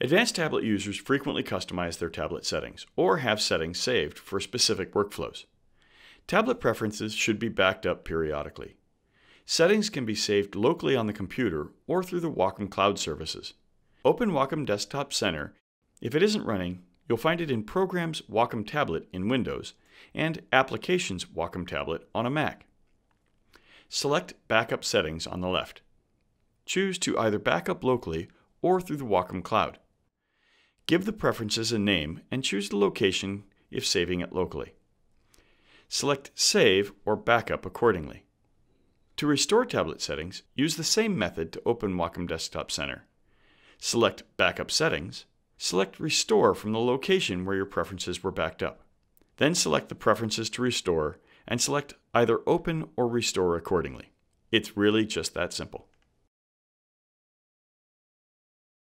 Advanced tablet users frequently customize their tablet settings or have settings saved for specific workflows. Tablet preferences should be backed up periodically. Settings can be saved locally on the computer or through the Wacom Cloud services. Open Wacom Desktop Center. If it isn't running, you'll find it in Programs Wacom Tablet in Windows and Applications Wacom Tablet on a Mac. Select Backup Settings on the left. Choose to either back up locally or through the Wacom Cloud. Give the preferences a name and choose the location if saving it locally. Select Save or Backup accordingly. To restore tablet settings, use the same method to open Wacom Desktop Center. Select Backup Settings, select Restore from the location where your preferences were backed up. Then select the preferences to restore and select either Open or Restore accordingly. It's really just that simple.